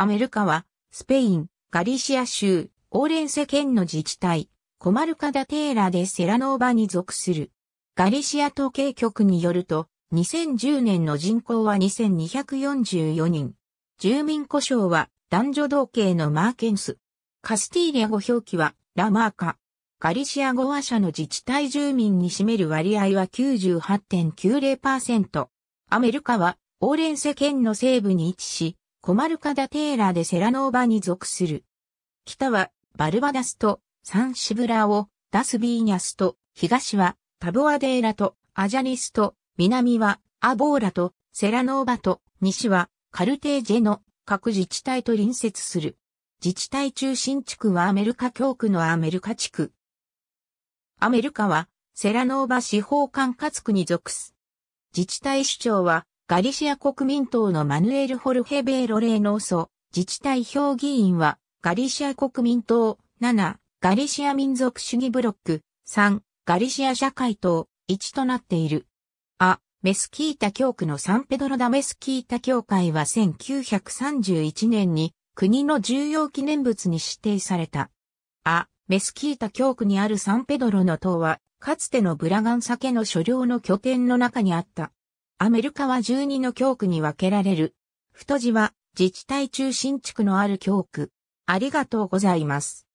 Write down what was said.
アメルカは、スペイン、ガリシア州、オーレンセ県の自治体、コマルカダテーラでセラノーバに属する。ガリシア統計局によると、2010年の人口は2244人。住民故障は男女同系のマーケンス。カスティーリア語表記はラマーカ。ガリシア語話者の自治体住民に占める割合は98.90%。アメルカはオーレンセ県の西部に位置し、コマルカダテーラでセラノーバに属する。北はバルバダスとサンシブラをダスビーニャスと、東はタブアデーラとアジャリスと、南はアボーラとセラノーバと、西はカルテージェの各自治体と隣接する。自治体中心地区はアメリカ教区のアメリカ地区。アメリカはセラノーバ司法管轄区に属す。自治体首長はガリシア国民党のマヌエル・ホルヘベーロ・レーノーソ、自治体評議員は、ガリシア国民党、7、ガリシア民族主義ブロック、3、ガリシア社会党、1となっている。ア、メスキータ教区のサンペドロダメスキータ教会は1931年に国の重要記念物に指定された。ア、メスキータ教区にあるサンペドロの塔は、かつてのブラガンサ家の所領の拠点の中にあった。アメリカは12の教区に分けられる。太字は自治体中心地区のある教区。ありがとうございます。